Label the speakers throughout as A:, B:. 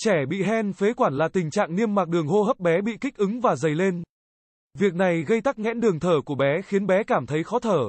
A: Trẻ bị hen phế quản là tình trạng niêm mạc đường hô hấp bé bị kích ứng và dày lên. Việc này gây tắc nghẽn đường thở của bé khiến bé cảm thấy khó thở.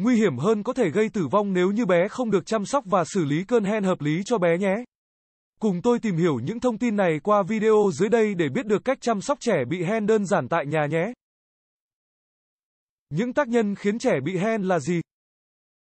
A: Nguy hiểm hơn có thể gây tử vong nếu như bé không được chăm sóc và xử lý cơn hen hợp lý cho bé nhé. Cùng tôi tìm hiểu những thông tin này qua video dưới đây để biết được cách chăm sóc trẻ bị hen đơn giản tại nhà nhé. Những tác nhân khiến trẻ bị hen là gì?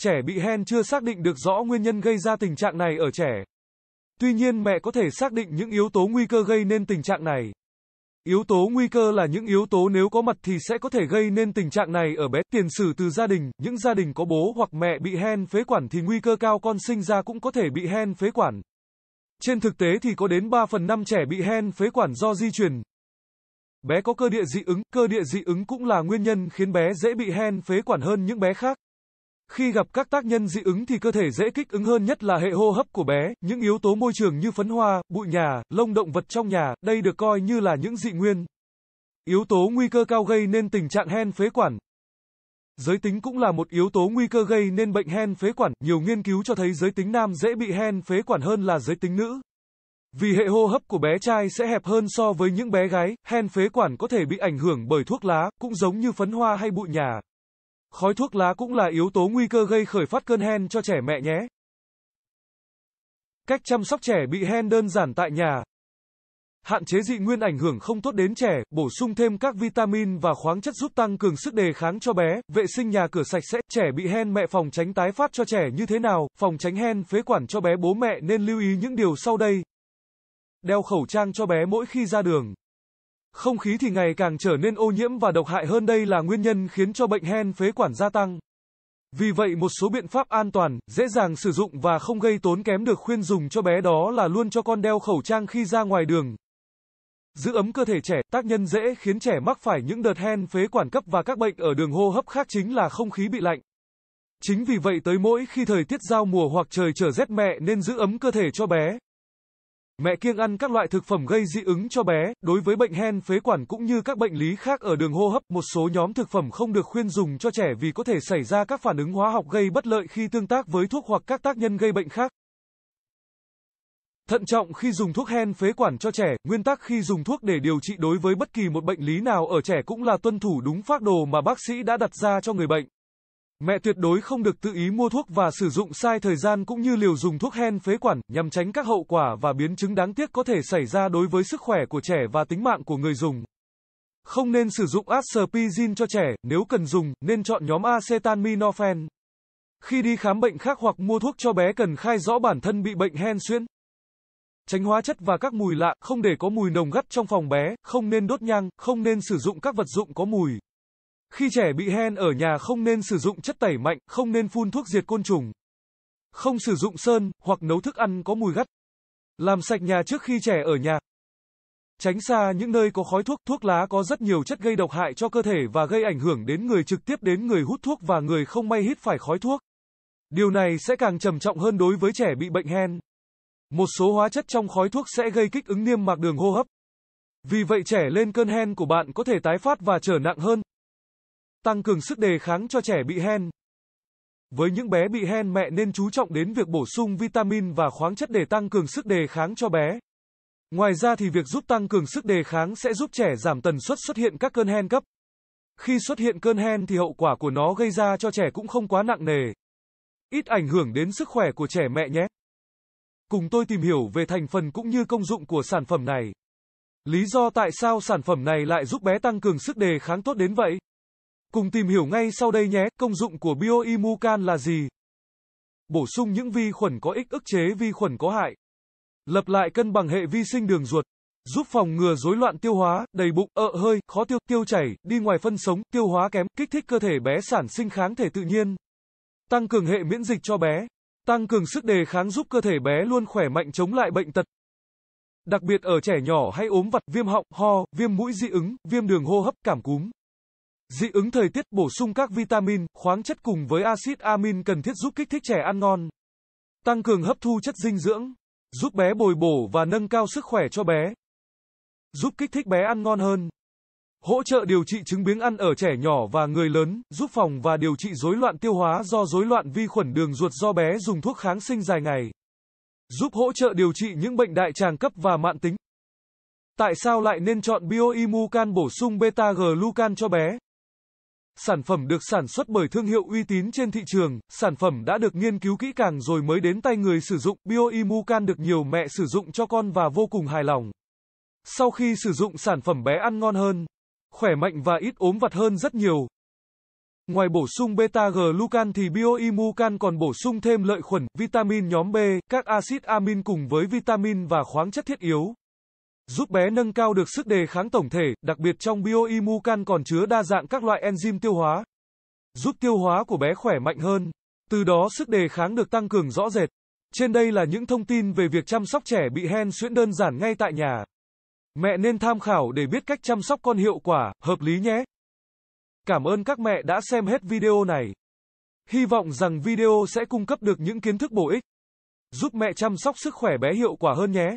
A: Trẻ bị hen chưa xác định được rõ nguyên nhân gây ra tình trạng này ở trẻ. Tuy nhiên mẹ có thể xác định những yếu tố nguy cơ gây nên tình trạng này. Yếu tố nguy cơ là những yếu tố nếu có mặt thì sẽ có thể gây nên tình trạng này ở bé. Tiền sử từ gia đình, những gia đình có bố hoặc mẹ bị hen phế quản thì nguy cơ cao con sinh ra cũng có thể bị hen phế quản. Trên thực tế thì có đến 3 phần 5 trẻ bị hen phế quản do di truyền, Bé có cơ địa dị ứng, cơ địa dị ứng cũng là nguyên nhân khiến bé dễ bị hen phế quản hơn những bé khác. Khi gặp các tác nhân dị ứng thì cơ thể dễ kích ứng hơn nhất là hệ hô hấp của bé, những yếu tố môi trường như phấn hoa, bụi nhà, lông động vật trong nhà, đây được coi như là những dị nguyên. Yếu tố nguy cơ cao gây nên tình trạng hen phế quản. Giới tính cũng là một yếu tố nguy cơ gây nên bệnh hen phế quản, nhiều nghiên cứu cho thấy giới tính nam dễ bị hen phế quản hơn là giới tính nữ. Vì hệ hô hấp của bé trai sẽ hẹp hơn so với những bé gái, hen phế quản có thể bị ảnh hưởng bởi thuốc lá, cũng giống như phấn hoa hay bụi nhà. Khói thuốc lá cũng là yếu tố nguy cơ gây khởi phát cơn hen cho trẻ mẹ nhé. Cách chăm sóc trẻ bị hen đơn giản tại nhà. Hạn chế dị nguyên ảnh hưởng không tốt đến trẻ, bổ sung thêm các vitamin và khoáng chất giúp tăng cường sức đề kháng cho bé, vệ sinh nhà cửa sạch sẽ, trẻ bị hen mẹ phòng tránh tái phát cho trẻ như thế nào, phòng tránh hen phế quản cho bé bố mẹ nên lưu ý những điều sau đây đeo khẩu trang cho bé mỗi khi ra đường. Không khí thì ngày càng trở nên ô nhiễm và độc hại hơn đây là nguyên nhân khiến cho bệnh hen phế quản gia tăng. Vì vậy một số biện pháp an toàn, dễ dàng sử dụng và không gây tốn kém được khuyên dùng cho bé đó là luôn cho con đeo khẩu trang khi ra ngoài đường. Giữ ấm cơ thể trẻ, tác nhân dễ khiến trẻ mắc phải những đợt hen phế quản cấp và các bệnh ở đường hô hấp khác chính là không khí bị lạnh. Chính vì vậy tới mỗi khi thời tiết giao mùa hoặc trời trở rét mẹ nên giữ ấm cơ thể cho bé, Mẹ kiêng ăn các loại thực phẩm gây dị ứng cho bé, đối với bệnh hen phế quản cũng như các bệnh lý khác ở đường hô hấp, một số nhóm thực phẩm không được khuyên dùng cho trẻ vì có thể xảy ra các phản ứng hóa học gây bất lợi khi tương tác với thuốc hoặc các tác nhân gây bệnh khác. Thận trọng khi dùng thuốc hen phế quản cho trẻ, nguyên tắc khi dùng thuốc để điều trị đối với bất kỳ một bệnh lý nào ở trẻ cũng là tuân thủ đúng phác đồ mà bác sĩ đã đặt ra cho người bệnh. Mẹ tuyệt đối không được tự ý mua thuốc và sử dụng sai thời gian cũng như liều dùng thuốc hen phế quản nhằm tránh các hậu quả và biến chứng đáng tiếc có thể xảy ra đối với sức khỏe của trẻ và tính mạng của người dùng. Không nên sử dụng aspirin cho trẻ, nếu cần dùng, nên chọn nhóm acetaminophen. Khi đi khám bệnh khác hoặc mua thuốc cho bé cần khai rõ bản thân bị bệnh hen suyễn. Tránh hóa chất và các mùi lạ, không để có mùi nồng gắt trong phòng bé, không nên đốt nhang, không nên sử dụng các vật dụng có mùi. Khi trẻ bị hen ở nhà không nên sử dụng chất tẩy mạnh, không nên phun thuốc diệt côn trùng. Không sử dụng sơn hoặc nấu thức ăn có mùi gắt. Làm sạch nhà trước khi trẻ ở nhà. Tránh xa những nơi có khói thuốc, thuốc lá có rất nhiều chất gây độc hại cho cơ thể và gây ảnh hưởng đến người trực tiếp đến người hút thuốc và người không may hít phải khói thuốc. Điều này sẽ càng trầm trọng hơn đối với trẻ bị bệnh hen. Một số hóa chất trong khói thuốc sẽ gây kích ứng niêm mạc đường hô hấp. Vì vậy trẻ lên cơn hen của bạn có thể tái phát và trở nặng hơn. Tăng cường sức đề kháng cho trẻ bị hen. Với những bé bị hen mẹ nên chú trọng đến việc bổ sung vitamin và khoáng chất để tăng cường sức đề kháng cho bé. Ngoài ra thì việc giúp tăng cường sức đề kháng sẽ giúp trẻ giảm tần suất xuất hiện các cơn hen cấp. Khi xuất hiện cơn hen thì hậu quả của nó gây ra cho trẻ cũng không quá nặng nề. Ít ảnh hưởng đến sức khỏe của trẻ mẹ nhé. Cùng tôi tìm hiểu về thành phần cũng như công dụng của sản phẩm này. Lý do tại sao sản phẩm này lại giúp bé tăng cường sức đề kháng tốt đến vậy? Cùng tìm hiểu ngay sau đây nhé, công dụng của Bioimucan là gì? Bổ sung những vi khuẩn có ích ức chế vi khuẩn có hại. Lập lại cân bằng hệ vi sinh đường ruột, giúp phòng ngừa rối loạn tiêu hóa, đầy bụng, ợ hơi, khó tiêu, tiêu chảy, đi ngoài phân sống, tiêu hóa kém, kích thích cơ thể bé sản sinh kháng thể tự nhiên. Tăng cường hệ miễn dịch cho bé, tăng cường sức đề kháng giúp cơ thể bé luôn khỏe mạnh chống lại bệnh tật. Đặc biệt ở trẻ nhỏ hay ốm vặt, viêm họng, ho, viêm mũi dị ứng, viêm đường hô hấp, cảm cúm. Dị ứng thời tiết bổ sung các vitamin, khoáng chất cùng với axit amin cần thiết giúp kích thích trẻ ăn ngon, tăng cường hấp thu chất dinh dưỡng, giúp bé bồi bổ và nâng cao sức khỏe cho bé, giúp kích thích bé ăn ngon hơn, hỗ trợ điều trị chứng biếng ăn ở trẻ nhỏ và người lớn, giúp phòng và điều trị rối loạn tiêu hóa do rối loạn vi khuẩn đường ruột do bé dùng thuốc kháng sinh dài ngày, giúp hỗ trợ điều trị những bệnh đại tràng cấp và mạn tính. Tại sao lại nên chọn Bioimucan bổ sung beta-glucan cho bé? sản phẩm được sản xuất bởi thương hiệu uy tín trên thị trường, sản phẩm đã được nghiên cứu kỹ càng rồi mới đến tay người sử dụng. Bioimucan được nhiều mẹ sử dụng cho con và vô cùng hài lòng. Sau khi sử dụng sản phẩm bé ăn ngon hơn, khỏe mạnh và ít ốm vặt hơn rất nhiều. Ngoài bổ sung beta-glucan thì Bioimucan còn bổ sung thêm lợi khuẩn, vitamin nhóm B, các axit amin cùng với vitamin và khoáng chất thiết yếu giúp bé nâng cao được sức đề kháng tổng thể, đặc biệt trong bioimucan còn chứa đa dạng các loại enzyme tiêu hóa, giúp tiêu hóa của bé khỏe mạnh hơn, từ đó sức đề kháng được tăng cường rõ rệt. Trên đây là những thông tin về việc chăm sóc trẻ bị hen suyễn đơn giản ngay tại nhà. Mẹ nên tham khảo để biết cách chăm sóc con hiệu quả, hợp lý nhé. Cảm ơn các mẹ đã xem hết video này. Hy vọng rằng video sẽ cung cấp được những kiến thức bổ ích, giúp mẹ chăm sóc sức khỏe bé hiệu quả hơn nhé.